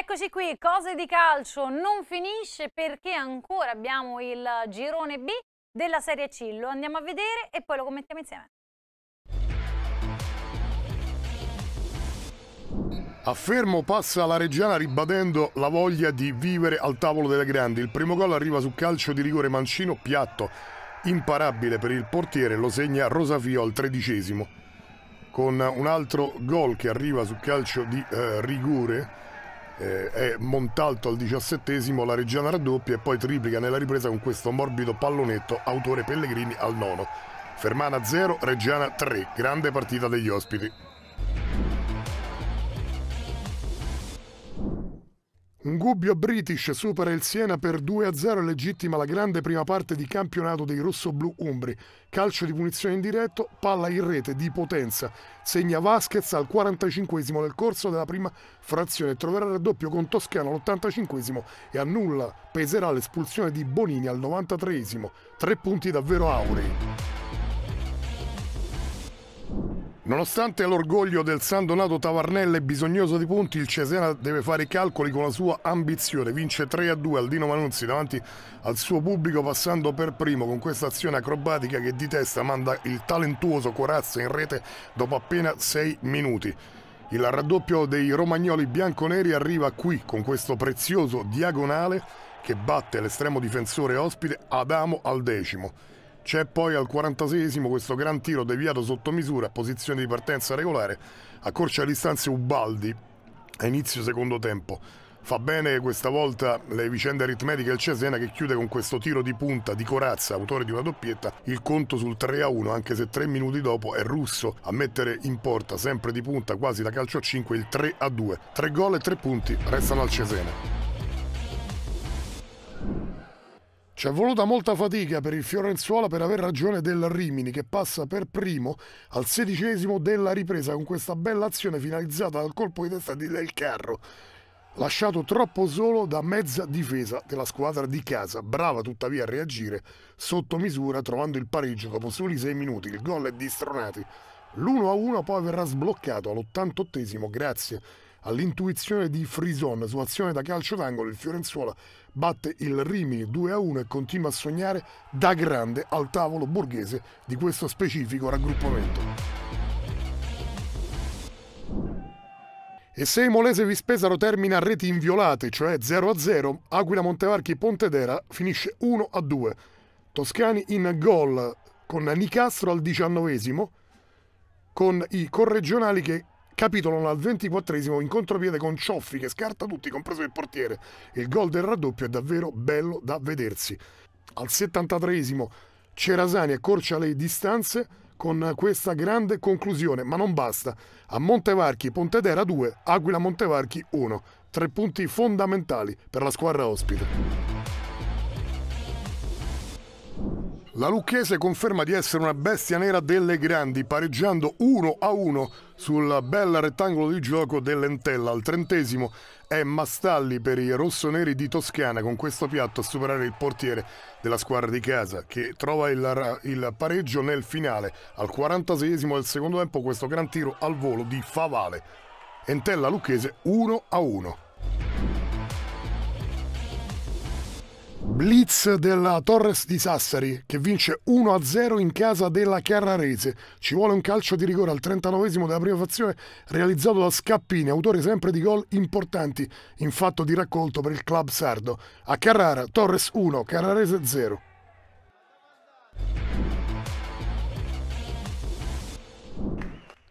Eccoci qui, cose di calcio non finisce perché ancora abbiamo il girone B della Serie C, lo andiamo a vedere e poi lo commentiamo insieme. A Fermo passa la Reggiana ribadendo la voglia di vivere al tavolo delle grandi. Il primo gol arriva su calcio di rigore Mancino piatto, imparabile per il portiere, lo segna Rosafio al tredicesimo. Con un altro gol che arriva su calcio di eh, rigore eh, è Montalto al diciassettesimo, la Reggiana raddoppia e poi triplica nella ripresa con questo morbido pallonetto autore Pellegrini al nono. Fermana 0, Reggiana 3, grande partita degli ospiti. Un gubbio British supera il Siena per 2-0 e legittima la grande prima parte di campionato dei rossoblù umbri. Calcio di punizione in diretto, palla in rete di potenza. Segna Vasquez al 45 nel corso della prima frazione. Troverà il raddoppio con Toscano all'85 e a nulla Peserà l'espulsione di Bonini al 93 Tre punti davvero aurei. Nonostante l'orgoglio del San Donato Tavarnelle bisognoso di punti, il Cesena deve fare i calcoli con la sua ambizione. Vince 3-2 a al Dino Manunzi davanti al suo pubblico passando per primo con questa azione acrobatica che di testa manda il talentuoso Corazza in rete dopo appena 6 minuti. Il raddoppio dei romagnoli bianconeri arriva qui con questo prezioso diagonale che batte l'estremo difensore ospite Adamo al decimo. C'è poi al 46esimo questo gran tiro deviato sotto misura posizione di partenza regolare, accorcia le distanze Ubaldi a inizio secondo tempo. Fa bene questa volta le vicende aritmetiche il Cesena che chiude con questo tiro di punta di Corazza, autore di una doppietta, il conto sul 3-1, anche se tre minuti dopo è Russo a mettere in porta, sempre di punta, quasi da calcio a 5, il 3-2. Tre gol e tre punti restano al Cesena. Ci è voluta molta fatica per il Fiorenzuola per aver ragione del Rimini che passa per primo al sedicesimo della ripresa con questa bella azione finalizzata dal colpo di testa di Del Carro lasciato troppo solo da mezza difesa della squadra di casa, brava tuttavia a reagire sotto misura trovando il pareggio dopo soli sei minuti, il gol è di Stronati. L'1-1 poi verrà sbloccato all'88 esimo grazie All'intuizione di Frison su azione da calcio d'angolo, il Fiorenzuola batte il Rimini 2-1 e continua a sognare da grande al tavolo borghese di questo specifico raggruppamento. E se i Molese Vispesaro termina a reti inviolate, cioè 0-0, Aquila Montevarchi Pontedera finisce 1-2. Toscani in gol con Nicastro al diciannovesimo, con i corregionali che capitolano al 24 in contropiede con Cioffi che scarta tutti, compreso il portiere. Il gol del raddoppio è davvero bello da vedersi. Al 73 Cerasani accorcia le distanze con questa grande conclusione, ma non basta. A Montevarchi Pontedera 2, Aquila Montevarchi 1. Tre punti fondamentali per la squadra ospite. La Lucchese conferma di essere una bestia nera delle grandi, pareggiando 1 a 1 sul bel rettangolo di gioco dell'Entella. Al trentesimo è Mastalli per i rossoneri di Toscana con questo piatto a superare il portiere della squadra di casa che trova il, il pareggio nel finale. Al 46 del secondo tempo questo gran tiro al volo di Favale. Entella Lucchese 1 a 1. Blitz della Torres di Sassari che vince 1-0 in casa della Carrarese. Ci vuole un calcio di rigore al 39 della prima fazione realizzato da Scappini, autore sempre di gol importanti in fatto di raccolto per il club sardo. A Carrara Torres 1, Carrarese 0.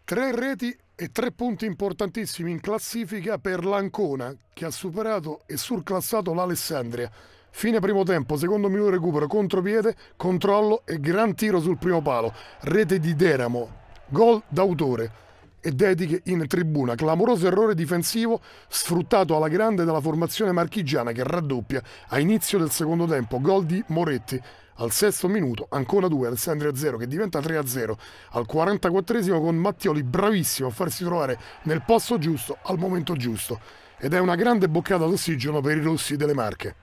Tre reti e tre punti importantissimi in classifica per l'Ancona che ha superato e surclassato l'Alessandria Fine primo tempo, secondo minuto recupero, contropiede, controllo e gran tiro sul primo palo. Rete di Deramo, gol d'autore e dediche in tribuna. Clamoroso errore difensivo sfruttato alla grande dalla formazione marchigiana che raddoppia a inizio del secondo tempo. Gol di Moretti. Al sesto minuto, ancora due, Alessandria 0 che diventa 3 a 0. Al 44 con Mattioli bravissimo a farsi trovare nel posto giusto al momento giusto. Ed è una grande boccata d'ossigeno per i rossi delle Marche.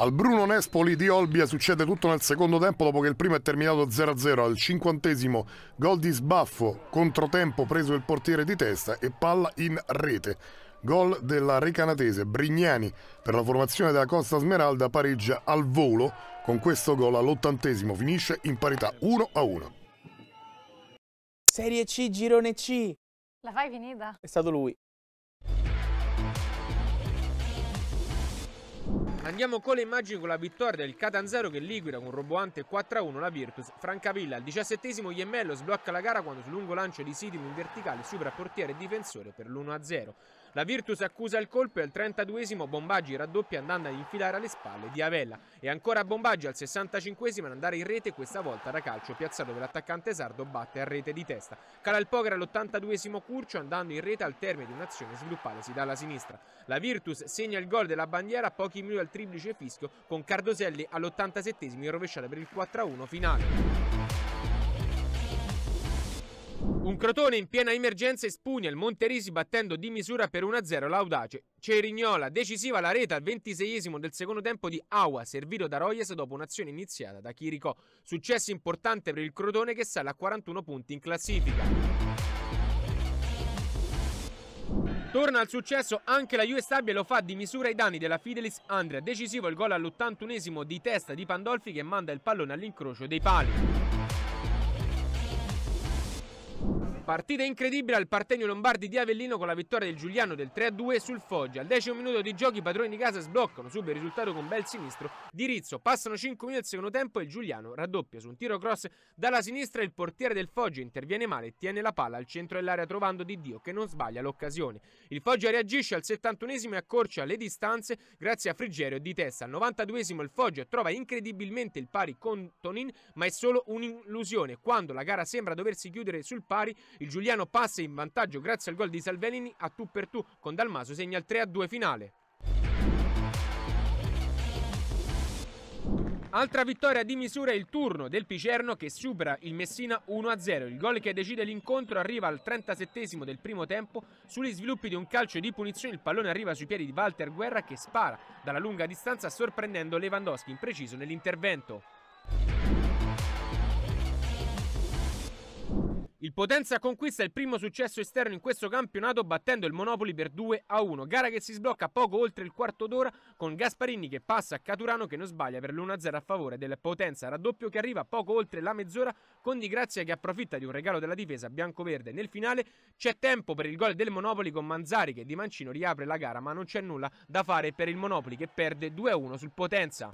Al Bruno Nespoli di Olbia succede tutto nel secondo tempo dopo che il primo è terminato 0-0. Al cinquantesimo gol di sbaffo, controtempo preso il portiere di testa e palla in rete. Gol della Recanatese Brignani per la formazione della Costa Smeralda pareggia al volo. Con questo gol all'ottantesimo finisce in parità 1-1. Serie C, girone C. La fai finita? È stato lui. Andiamo con le immagini con la vittoria del Catanzaro che liquida con roboante 4-1 la Virtus. Francavilla al diciassettesimo Iemmello sblocca la gara quando su lungo lancio di Sidim in verticale supera portiere e difensore per l'1-0. La Virtus accusa il colpo e al 32esimo Bombaggi raddoppia andando ad infilare alle spalle di Avella e ancora Bombaggi al 65esimo ad andare in rete questa volta da calcio piazzato dove l'attaccante sardo batte a rete di testa. Cala il Poker all'82esimo Curcio andando in rete al termine di un'azione sviluppatasi dalla sinistra. La Virtus segna il gol della bandiera a pochi minuti al triplice fischio con Cardoselli all'87esimo in rovesciata per il 4-1 finale. Un Crotone in piena emergenza espugna il Monterisi battendo di misura per 1-0 l'Audace. Cerignola, decisiva la rete al 26esimo del secondo tempo di Awa, servito da Royes dopo un'azione iniziata da Chirico. Successo importante per il Crotone che sale a 41 punti in classifica. Torna al successo anche la Juve Stabia lo fa di misura ai danni della Fidelis Andrea. Decisivo il gol all'81esimo di testa di Pandolfi che manda il pallone all'incrocio dei pali. Partita incredibile al Partenio Lombardi di Avellino con la vittoria del Giuliano del 3-2 sul Foggia. Al decimo minuto di giochi i padroni di casa sbloccano subito il risultato con bel sinistro di Rizzo. Passano 5 minuti al secondo tempo e il Giuliano raddoppia su un tiro cross dalla sinistra. Il portiere del Foggia interviene male e tiene la palla al centro dell'area trovando Di Dio che non sbaglia l'occasione. Il Foggia reagisce al 71esimo e accorcia le distanze grazie a Frigerio di testa. Al 92esimo il Foggia trova incredibilmente il pari con Tonin ma è solo un'illusione. Quando la gara sembra doversi chiudere sul pari il Giuliano passa in vantaggio grazie al gol di Salvelini a tu per tu con Dalmaso segna il 3-2 finale. Altra vittoria di misura è il turno del Picerno che supera il Messina 1-0. Il gol che decide l'incontro arriva al 37 del primo tempo. Sugli sviluppi di un calcio di punizione il pallone arriva sui piedi di Walter Guerra che spara dalla lunga distanza sorprendendo Lewandowski impreciso nell'intervento. Il Potenza conquista il primo successo esterno in questo campionato battendo il Monopoli per 2 a 1, gara che si sblocca poco oltre il quarto d'ora con Gasparini che passa a Caturano che non sbaglia per l'1-0 a favore del Potenza, raddoppio che arriva poco oltre la mezz'ora con Di Grazia che approfitta di un regalo della difesa biancoverde. Nel finale c'è tempo per il gol del Monopoli con Manzari che di Mancino riapre la gara ma non c'è nulla da fare per il Monopoli che perde 2 a 1 sul Potenza.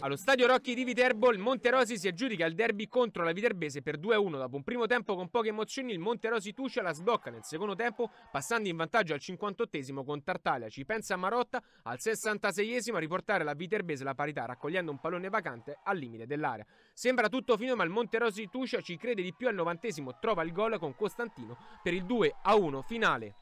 Allo stadio Rocchi di Viterbo il Monterosi si aggiudica il derby contro la Viterbese per 2-1. Dopo un primo tempo con poche emozioni il Monterosi Tuscia la sblocca nel secondo tempo passando in vantaggio al 58 esimo con Tartaglia. Ci pensa Marotta al 66 esimo a riportare la Viterbese la parità raccogliendo un pallone vacante al limite dell'area. Sembra tutto fino ma il Monterosi Tuscia ci crede di più al 90 esimo trova il gol con Costantino per il 2-1 finale.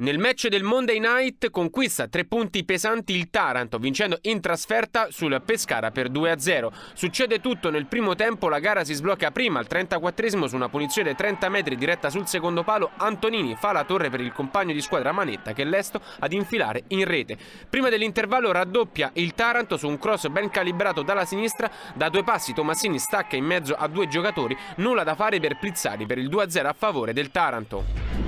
Nel match del Monday Night conquista tre punti pesanti il Taranto, vincendo in trasferta sul Pescara per 2-0. Succede tutto nel primo tempo, la gara si sblocca prima al 34 esimo su una punizione 30 metri diretta sul secondo palo, Antonini fa la torre per il compagno di squadra Manetta che è lesto ad infilare in rete. Prima dell'intervallo raddoppia il Taranto su un cross ben calibrato dalla sinistra, da due passi Tomassini stacca in mezzo a due giocatori, nulla da fare per Plizzari per il 2-0 a favore del Taranto.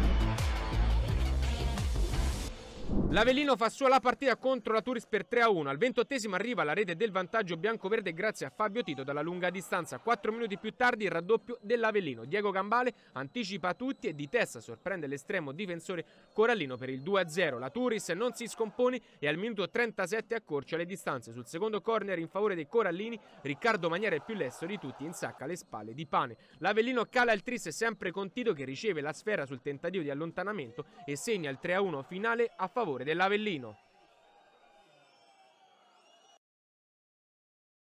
L'Avellino fa sua la partita contro la Turis per 3-1. Al ventottesimo arriva la rete del vantaggio bianco-verde grazie a Fabio Tito dalla lunga distanza. Quattro minuti più tardi il raddoppio dell'Avellino. Diego Gambale anticipa tutti e di testa sorprende l'estremo difensore Corallino per il 2-0. La Turis non si scompone e al minuto 37 accorcia le distanze. Sul secondo corner in favore dei Corallini, Riccardo Maniera il più lesto di tutti insacca le spalle di Pane. L'Avellino cala il tris sempre con Tito che riceve la sfera sul tentativo di allontanamento e segna il 3-1 finale a favore favore dell'Avellino.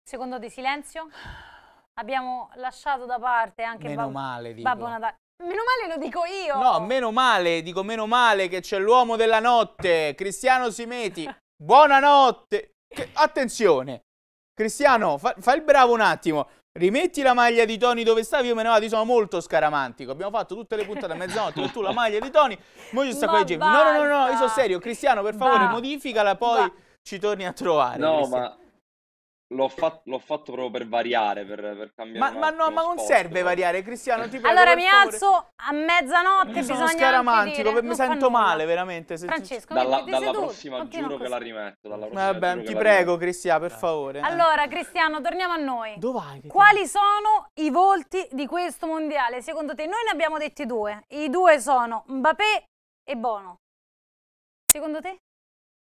Secondo di silenzio? Abbiamo lasciato da parte anche Meno Bab male, dico. Babbo Natale. Meno male lo dico io! No, meno male, dico meno male che c'è l'uomo della notte, Cristiano Simeti. Buonanotte! Che, attenzione! Cristiano, fa, fa il bravo un attimo. Rimetti la maglia di Tony dove stavi, io me ne vado, io sono molto scaramantico. Abbiamo fatto tutte le puntate a mezzanotte, tu la maglia di Tony, mo ci sta qua No, no, no, no, io sono serio, Cristiano, per favore, va. modificala, poi va. ci torni a trovare. No, Cristiano. ma L'ho fatto, l'ho fatto, proprio per variare, per, per cambiare. Ma, ma no, ma non serve variare, Cristiano. Ti allora mi favore... alzo a mezzanotte. Mi sono scaramantico, mi sento male veramente. Se Francesco, dalla, dalla prossima giuro così. che la rimetto. Dalla prossima, Vabbè, ti prego, Cristiano, per favore. Eh. Allora, Cristiano, torniamo a noi. Dov'è, Quali sono i volti di questo mondiale? Secondo te, noi ne abbiamo detti due. I due sono Mbappé e Bono. Secondo te?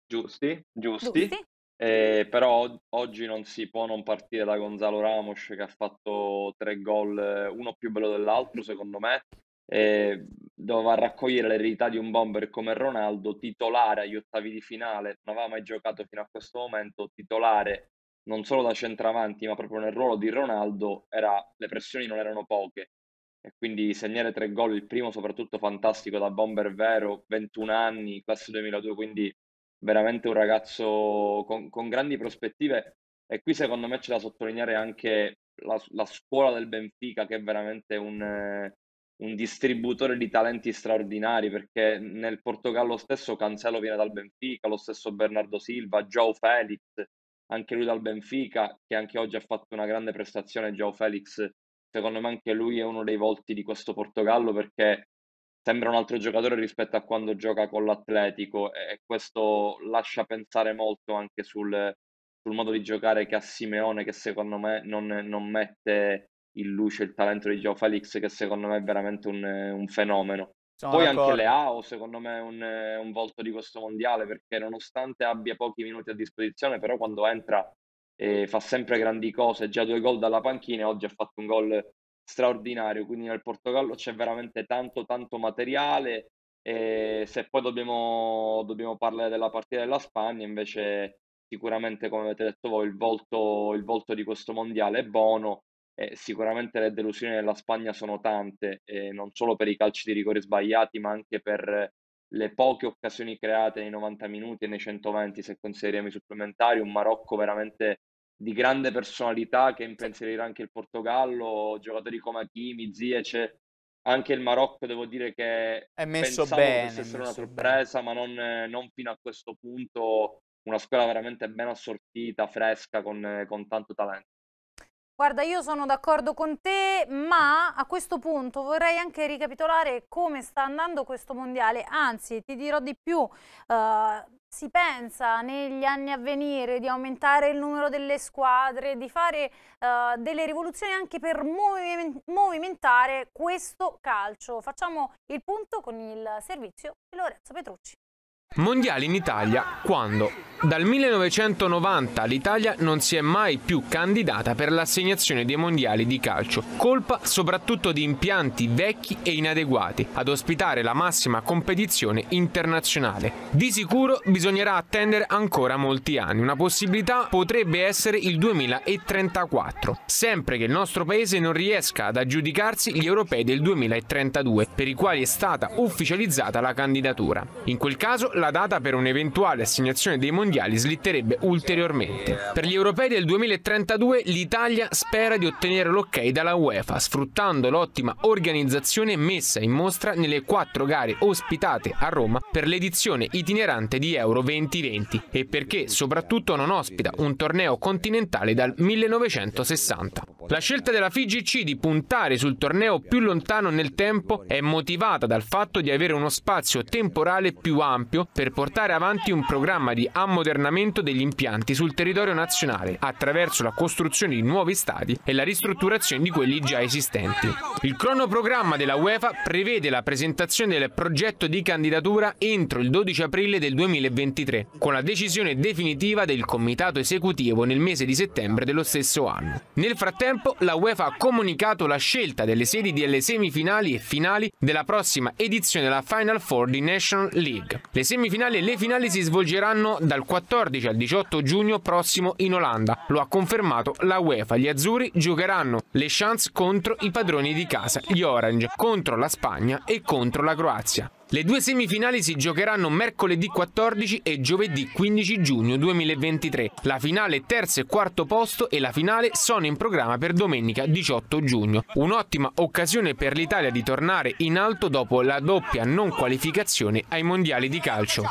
Giusti, giusti. giusti. Eh, però oggi non si può non partire da Gonzalo Ramos che ha fatto tre gol, uno più bello dell'altro secondo me, eh, doveva raccogliere l'eredità di un bomber come Ronaldo, titolare agli ottavi di finale, non aveva mai giocato fino a questo momento, titolare non solo da centravanti ma proprio nel ruolo di Ronaldo, era, le pressioni non erano poche e quindi segnare tre gol, il primo soprattutto fantastico da bomber vero, 21 anni, classe 2002, quindi veramente un ragazzo con, con grandi prospettive e qui secondo me c'è da sottolineare anche la, la scuola del Benfica che è veramente un, eh, un, distributore di talenti straordinari perché nel Portogallo stesso Cancelo viene dal Benfica, lo stesso Bernardo Silva, Joe Felix, anche lui dal Benfica che anche oggi ha fatto una grande prestazione, Joe Felix secondo me anche lui è uno dei volti di questo Portogallo perché sembra un altro giocatore rispetto a quando gioca con l'Atletico e questo lascia pensare molto anche sul, sul modo di giocare che ha Simeone che secondo me non, non mette in luce il talento di Joe Felix che secondo me è veramente un, un fenomeno. Sono Poi d'accordo. anche Leao secondo me è un, un volto di questo mondiale perché nonostante abbia pochi minuti a disposizione però quando entra eh, fa sempre grandi cose, già due gol dalla panchina, oggi ha fatto un gol straordinario, quindi nel Portogallo c'è veramente tanto tanto materiale e se poi dobbiamo, dobbiamo parlare della partita della Spagna invece sicuramente come avete detto voi il volto, il volto di questo mondiale è buono e sicuramente le delusioni della Spagna sono tante non solo per i calci di rigore sbagliati ma anche per le poche occasioni create nei 90 minuti e nei 120 se consideriamo i supplementari un Marocco veramente di grande personalità che impensierirà anche il Portogallo, giocatori come Hakimi, Ziyech, anche il Marocco devo dire che è messo bene, potesse essere una sorpresa, bene. ma non, non, fino a questo punto una squadra veramente ben assortita, fresca, con, con tanto talento. Guarda, io sono d'accordo con te, ma a questo punto vorrei anche ricapitolare come sta andando questo mondiale. Anzi, ti dirò di più, uh, si pensa negli anni a venire di aumentare il numero delle squadre, di fare uh, delle rivoluzioni anche per movimentare questo calcio. Facciamo il punto con il servizio di Lorenzo Petrucci. Mondiali in Italia quando? Dal 1990 l'Italia non si è mai più candidata per l'assegnazione dei mondiali di calcio, colpa soprattutto di impianti vecchi e inadeguati ad ospitare la massima competizione internazionale. Di sicuro bisognerà attendere ancora molti anni, una possibilità potrebbe essere il 2034, sempre che il nostro paese non riesca ad aggiudicarsi gli europei del 2032, per i quali è stata ufficializzata la candidatura. In quel caso la data per un'eventuale assegnazione dei mondiali slitterebbe ulteriormente. Per gli europei del 2032 l'Italia spera di ottenere l'ok dalla UEFA, sfruttando l'ottima organizzazione messa in mostra nelle quattro gare ospitate a Roma per l'edizione itinerante di Euro 2020 e perché soprattutto non ospita un torneo continentale dal 1960. La scelta della FIGC di puntare sul torneo più lontano nel tempo è motivata dal fatto di avere uno spazio temporale più ampio per portare avanti un programma di ammodernamento degli impianti sul territorio nazionale attraverso la costruzione di nuovi stadi e la ristrutturazione di quelli già esistenti. Il cronoprogramma della UEFA prevede la presentazione del progetto di candidatura entro il 12 aprile del 2023, con la decisione definitiva del comitato esecutivo nel mese di settembre dello stesso anno. Nel frattempo la UEFA ha comunicato la scelta delle sedi delle semifinali e finali della prossima edizione della Final Four di National League. Le semifinali e le finali si svolgeranno dal 14 al 18 giugno prossimo in Olanda. Lo ha confermato la UEFA. Gli azzurri giocheranno le chance contro i padroni di casa, gli Orange, contro la Spagna e contro la Croazia. Le due semifinali si giocheranno mercoledì 14 e giovedì 15 giugno 2023. La finale terzo e quarto posto e la finale sono in programma per domenica 18 giugno. Un'ottima occasione per l'Italia di tornare in alto dopo la doppia non qualificazione ai mondiali di calcio.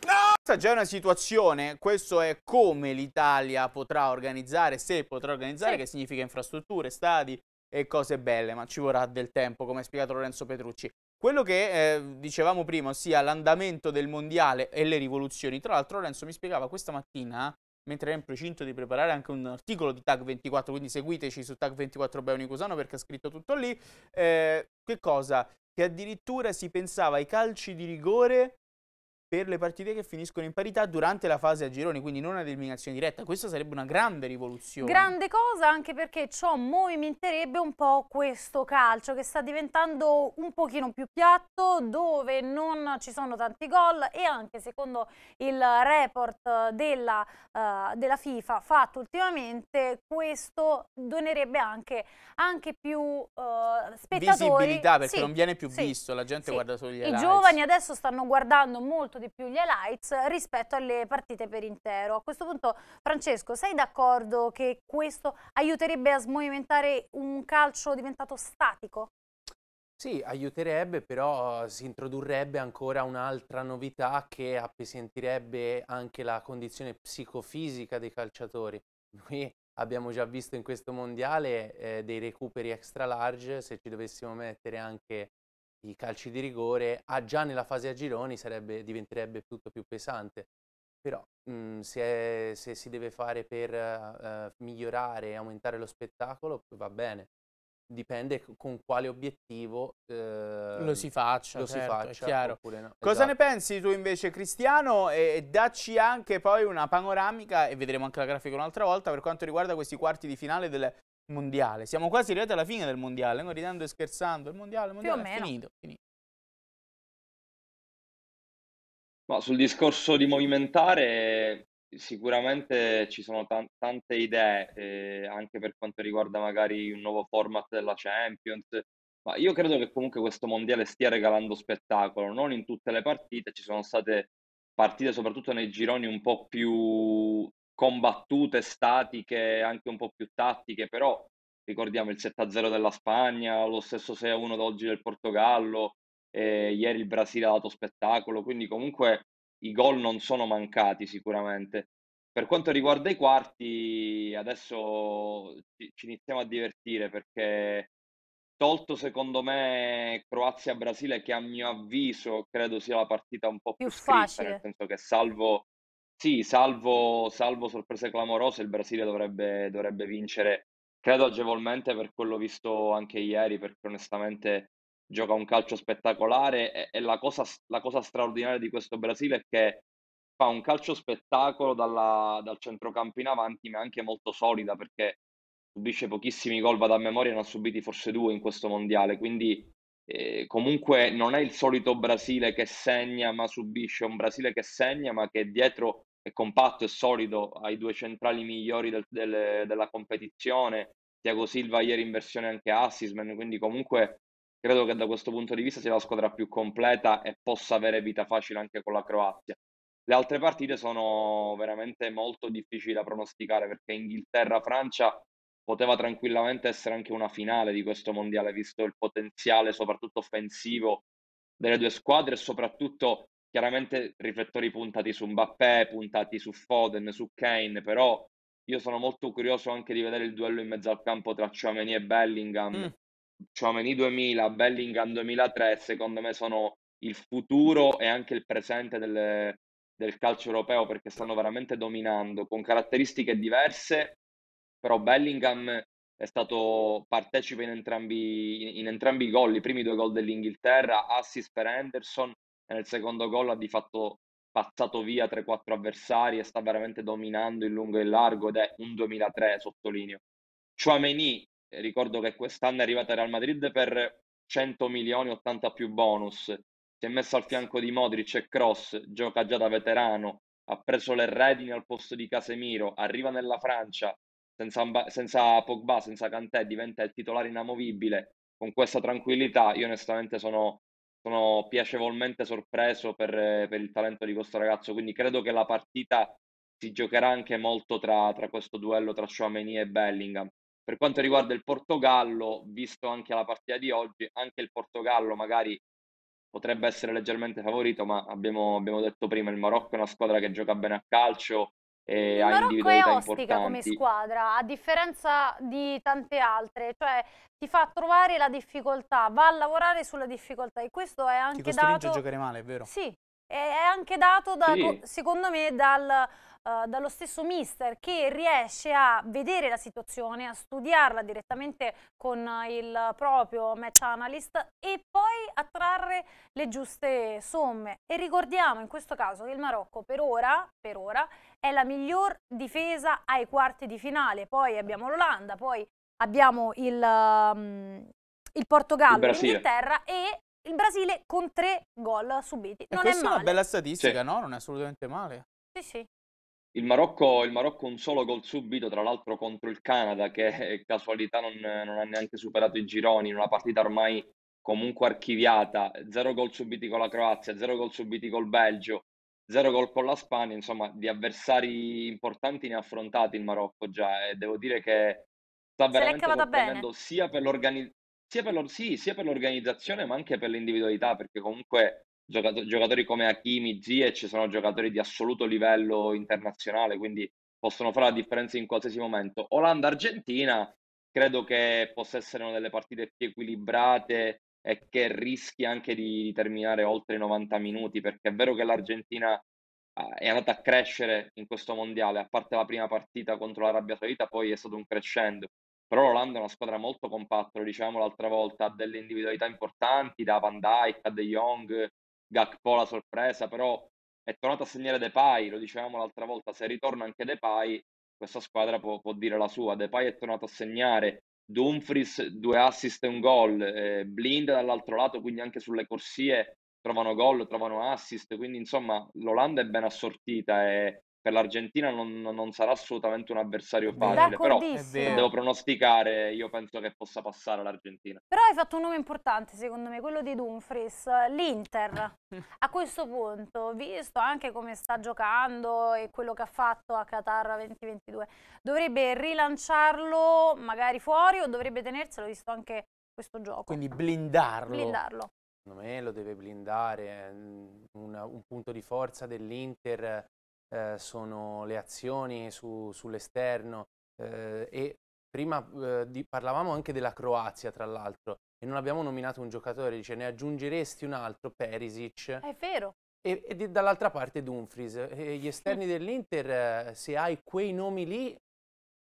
Questa è già una situazione, questo è come l'Italia potrà organizzare, se potrà organizzare, sì. che significa infrastrutture, stadi e cose belle, ma ci vorrà del tempo, come ha spiegato Lorenzo Petrucci. Quello che eh, dicevamo prima, ossia l'andamento del mondiale e le rivoluzioni, tra l'altro Lorenzo mi spiegava questa mattina, mentre era in precinto di preparare anche un articolo di TAG24, quindi seguiteci su TAG24 Beonicusano perché ha scritto tutto lì, eh, che cosa? Che addirittura si pensava ai calci di rigore per le partite che finiscono in parità durante la fase a gironi, quindi non ad eliminazione diretta. Questa sarebbe una grande rivoluzione. Grande cosa anche perché ciò movimenterebbe un po' questo calcio che sta diventando un pochino più piatto, dove non ci sono tanti gol e anche secondo il report della, uh, della FIFA fatto ultimamente, questo donerebbe anche, anche più uh, spettatori. Visibilità perché sì, non viene più sì, visto, la gente sì. guarda solo gli I highlights. giovani adesso stanno guardando molto di più gli Elites rispetto alle partite per intero. A questo punto, Francesco, sei d'accordo che questo aiuterebbe a smovimentare un calcio diventato statico? Sì, aiuterebbe, però eh, si introdurrebbe ancora un'altra novità che appesentirebbe anche la condizione psicofisica dei calciatori. Noi abbiamo già visto in questo mondiale eh, dei recuperi extra large, se ci dovessimo mettere anche i calci di rigore, ah, già nella fase a gironi sarebbe, diventerebbe tutto più pesante. Però mh, mhmm, se, se, si deve fare per uh, migliorare e aumentare lo spettacolo, va bene. Dipende con quale obiettivo uh, lo si faccia. Lo certo, si faccia no. Cosa esatto. ne pensi tu invece, Cristiano? E dacci anche poi una panoramica, e vedremo anche la grafica un'altra volta, per quanto riguarda questi quarti di finale del mondiale. Siamo quasi arrivati alla fine del mondiale, noi ridendo e scherzando, il mondiale, il mondiale è finito, finito. No, sul discorso di movimentare sicuramente ci sono t- tante idee eh, anche per quanto riguarda magari un nuovo format della Champions, ma io credo che comunque questo mondiale stia regalando spettacolo, non in tutte le partite, ci sono state partite soprattutto nei gironi un po' più combattute statiche, anche un po' più tattiche, però ricordiamo il 7-0 della Spagna, lo stesso 6-1 d'oggi del Portogallo, eh, ieri il Brasile ha dato spettacolo, quindi comunque i gol non sono mancati sicuramente. Per quanto riguarda i quarti, adesso ci, iniziamo a divertire perché tolto secondo me Croazia-Brasile che a mio avviso credo sia la partita un po' più, più scritta, facile. nel senso che salvo sì, salvo, salvo sorprese clamorose, il Brasile dovrebbe, dovrebbe vincere, credo agevolmente per quello visto anche ieri, perché onestamente gioca un calcio spettacolare e, e la cosa, la cosa straordinaria di questo Brasile è che fa un calcio spettacolo dalla, dal centrocampo in avanti, ma anche molto solida perché subisce pochissimi gol, vado a memoria, ne ha subiti forse due in questo mondiale, quindi eh, comunque non è il solito Brasile che segna ma subisce, è un Brasile che segna ma che dietro compatto e solido ha i due centrali migliori del, del, della competizione. Tiago Silva ieri in versione anche assisman, quindi comunque credo che da questo punto di vista sia la squadra più completa e possa avere vita facile anche con la Croazia. Le altre partite sono veramente molto difficili da pronosticare perché Inghilterra-Francia poteva tranquillamente essere anche una finale di questo mondiale, visto il potenziale soprattutto offensivo delle due squadre e soprattutto chiaramente riflettori puntati su Mbappé, puntati su Foden, su Kane, però io sono molto curioso anche di vedere il duello in mezzo al campo tra Chouameni e Bellingham. Mm. Chouameni 2000, Bellingham 2003, secondo me sono il futuro e anche il presente del, del calcio europeo perché stanno veramente dominando con caratteristiche diverse, però Bellingham è stato partecipe in entrambi, in, in entrambi i gol, i primi due gol dell'Inghilterra, assist per Henderson, nel secondo gol ha di fatto passato via 3-4 avversari e sta veramente dominando in lungo e in largo ed è un 2003, sottolineo. Chouameni, eh, ricordo che quest'anno è arrivato al Real Madrid per 100 milioni 80 più bonus, si è messo al fianco di Modric e Cross, gioca già da veterano, ha preso le redini al posto di Casemiro, arriva nella Francia senza, senza Pogba, senza Cantè, diventa il titolare inamovibile con questa tranquillità. Io onestamente sono sono piacevolmente sorpreso per, per, il talento di questo ragazzo, quindi credo che la partita si giocherà anche molto tra, tra questo duello tra Chouameni e Bellingham. Per quanto riguarda il Portogallo, visto anche la partita di oggi, anche il Portogallo magari potrebbe essere leggermente favorito, ma abbiamo, abbiamo detto prima, il Marocco è una squadra che gioca bene a calcio, eh, Il ha Marocco è ostica importanti. come squadra, a differenza di tante altre, cioè ti fa trovare la difficoltà, va a lavorare sulla difficoltà e questo è anche ti dato... Ti a giocare male, è vero? Sì, è anche dato, da, sì. secondo me, dal, uh, dallo stesso mister che riesce a vedere la situazione, a studiarla direttamente con il proprio match analyst e poi a trarre le giuste somme. E ricordiamo in questo caso che il Marocco per ora, per ora è la miglior difesa ai quarti di finale. Poi abbiamo l'Olanda, poi abbiamo il, um, il Portogallo, il l'Inghilterra e il Brasile con tre gol subiti. E non è male. una bella statistica, sì. no? Non è assolutamente male. Sì, sì. Il Marocco, il Marocco un solo gol subito, tra l'altro contro il Canada, che casualità non, non ha neanche superato i gironi, in una partita ormai comunque archiviata. Zero gol subiti con la Croazia, zero gol subiti col Belgio zero gol con la Spagna, insomma, di avversari importanti ne ha affrontati il Marocco già e devo dire che sta veramente prendendo sia, l'organizz- sia, l'or- sì, sia per l'organizzazione ma anche per l'individualità, perché comunque giocato- giocatori come Hakimi, Ziyech sono giocatori di assoluto livello internazionale, quindi possono fare la differenza in qualsiasi momento. Olanda-Argentina credo che possa essere una delle partite più equilibrate e che rischi anche di, terminare oltre i 90 minuti, perché è vero che l'Argentina ah, è andata a crescere in questo mondiale, a parte la prima partita contro l'Arabia Saudita, poi è stato un crescendo. Però l'Olanda è una squadra molto compatta, lo dicevamo l'altra volta, ha delle individualità importanti, da Van Dijk a De Jong, Gakpo la sorpresa, però è tornato a segnare Depay, lo dicevamo l'altra volta, se ritorna anche Depay, questa squadra può, può dire la sua. Depay è tornato a segnare, Dumfries due assist e un gol, eh, Blind dall'altro lato, quindi anche sulle corsie trovano gol, trovano assist, quindi insomma l'Olanda è ben assortita e per l'Argentina non, non, sarà assolutamente un avversario facile, però se devo pronosticare io penso che possa passare l'Argentina. Però hai fatto un nome importante secondo me, quello di Dumfries, l'Inter. A questo punto, visto anche come sta giocando e quello che ha fatto a Qatar 2022, dovrebbe rilanciarlo magari fuori o dovrebbe tenerselo visto anche questo gioco? Quindi blindarlo. Blindarlo. Secondo me lo deve blindare, mm, un, un punto di forza dell'Inter eh, sono le azioni su, sull'esterno eh, e prima eh, di, parlavamo anche della Croazia tra l'altro e non abbiamo nominato un giocatore, dice ne aggiungeresti un altro, Perisic. È vero. E, e dall'altra parte Dumfries. E gli esterni mm. dell'Inter, eh, se hai quei nomi lì,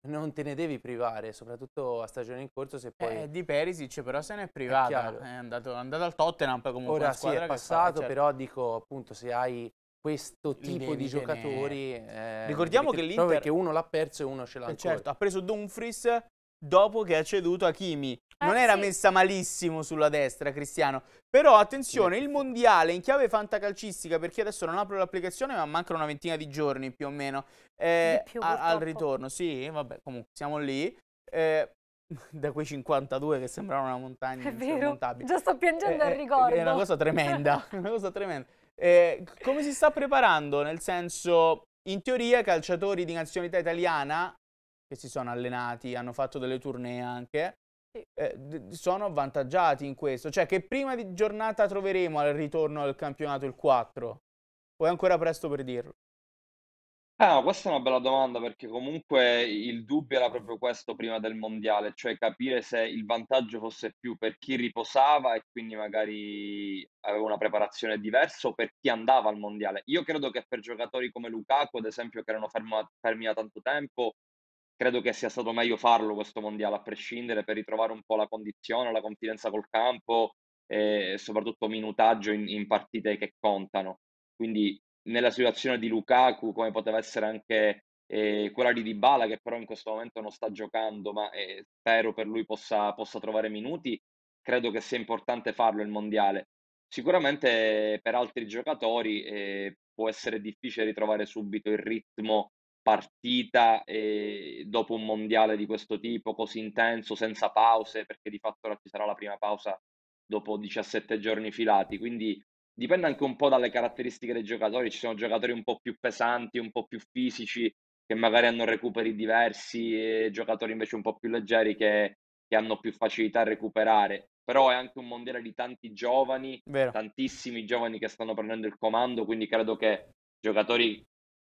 non te ne devi privare, soprattutto a stagione in corso se poi... Eh, di Perisic però se ne è privata, è, è, andato, è andato, al Tottenham comunque Ora sì, è passato, fa, cioè certo. però dico appunto se hai questo tipo di giocatori. Eh, Ricordiamo che l'Inter... Proprio perché uno l'ha perso e uno ce l'ha eh ancora. Certo, ha preso Dumfries dopo che ha ceduto Hakimi. Eh, non eh, era sì. messa malissimo sulla destra, Cristiano. Però attenzione, sì. il mondiale in chiave fantacalcistica, perché adesso non apro l'applicazione, ma mancano una ventina di giorni più o meno eh, più, a, al ritorno. Sì, vabbè, comunque siamo lì. Eh, da quei 52 che sembravano una montagna È vero, già sto piangendo al ricordo. È una cosa tremenda, una cosa tremenda. Eh, come si sta preparando? Nel senso, in teoria i calciatori di nazionalità italiana, che si sono allenati, hanno fatto delle tournée anche, eh, sono avvantaggiati in questo. Cioè, che prima di giornata troveremo al ritorno al campionato il 4? O è ancora presto per dirlo? Eh, questa è una bella domanda perché comunque il dubbio era proprio questo prima del mondiale, cioè capire se il vantaggio fosse più per chi riposava e quindi magari aveva una preparazione diversa o per chi andava al mondiale. Io credo che per giocatori come Lukaku, ad esempio, che erano ferma, fermi da tanto tempo, credo che sia stato meglio farlo questo mondiale a prescindere per ritrovare un po' la condizione, la confidenza col campo eh, e soprattutto minutaggio in, in partite che contano. Quindi nella situazione di Lukaku, come poteva essere anche eh, quella di Dybala, che però in questo momento non sta giocando, ma eh, spero per lui possa, possa trovare minuti, credo che sia importante farlo il mondiale. Sicuramente per altri giocatori eh, può essere difficile ritrovare subito il ritmo partita eh, dopo un mondiale di questo tipo, così intenso, senza pause, perché di fatto ora ci sarà la prima pausa dopo 17 giorni filati. Quindi dipende anche un po' dalle caratteristiche dei giocatori, ci sono giocatori un po' più pesanti, un po' più fisici, che magari hanno recuperi diversi, e giocatori invece un po' più leggeri che, che hanno più facilità a recuperare. Però è anche un mondiale di tanti giovani, Vero. tantissimi giovani che stanno prendendo il comando, quindi credo che giocatori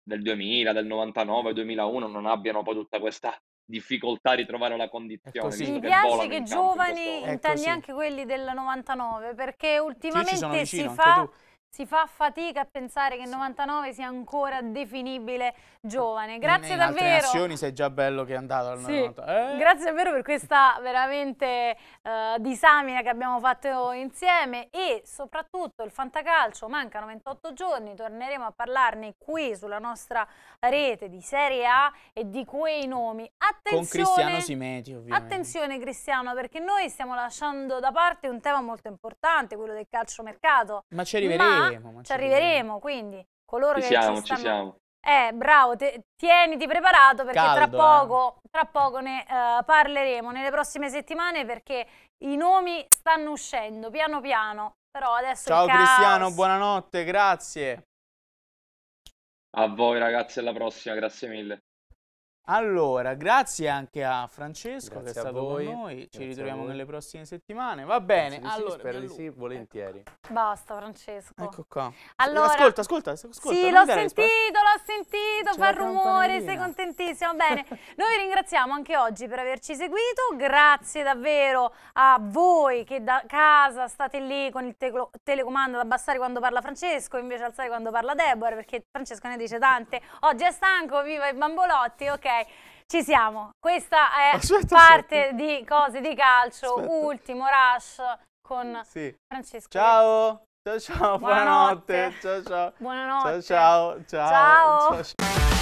del 2000, del 99, 2001 non abbiano poi tutta questa difficoltà di trovare una condizione. Mi piace che giovani, in intendi anche quelli del 99, perché ultimamente sì, si fa... Vicino, si fa fatica a pensare che il 99 sia ancora definibile giovane. Grazie in, in davvero. In azioni sei già bello che è andato al sì. Eh. Grazie davvero per questa veramente uh, disamina che abbiamo fatto insieme e soprattutto il fantacalcio, mancano 28 giorni, torneremo a parlarne qui sulla nostra rete di Serie A e di quei nomi. Attenzione, Con Cristiano Simeti ovviamente. Attenzione Cristiano perché noi stiamo lasciando da parte un tema molto importante, quello del calciomercato. Ma ci arriveremo ma, ma ci arriveremo, quindi coloro ci che siamo, ci, ci siamo. Eh, bravo, te, tieniti preparato perché Caldo, tra, eh. poco, eh. tra poco ne uh, parleremo nelle prossime settimane perché i nomi stanno uscendo piano piano, però adesso Ciao Cristiano, buonanotte, grazie. A voi ragazzi, alla prossima, grazie mille. Allora, grazie anche a Francesco grazie che è stato con noi. Ci grazie ritroviamo nelle prossime settimane. Va bene. Grazie allora, sì, spero di sì, volentieri. Ecco Basta, Francesco. Ecco qua. Allora, ascolta, ascolta, ascolta. Sì, l'ho sentito, l'ho sentito, fa rumore, sei contentissimo. Bene. noi ringraziamo anche oggi per averci seguito. Grazie davvero a voi che da casa state lì con il telecomando ad abbassare quando parla Francesco, invece alzare quando parla Deborah, perché Francesco ne dice tante. Oggi è stanco, viva i bambolotti, ok? Ci siamo, questa è aspetta, parte aspetta. di cose di calcio, aspetta. ultimo rush con sì. Francesco. Ciao, ciao ciao, buonanotte, buonanotte. ciao ciao. Buonanotte. Ciao ciao. ciao. ciao. ciao.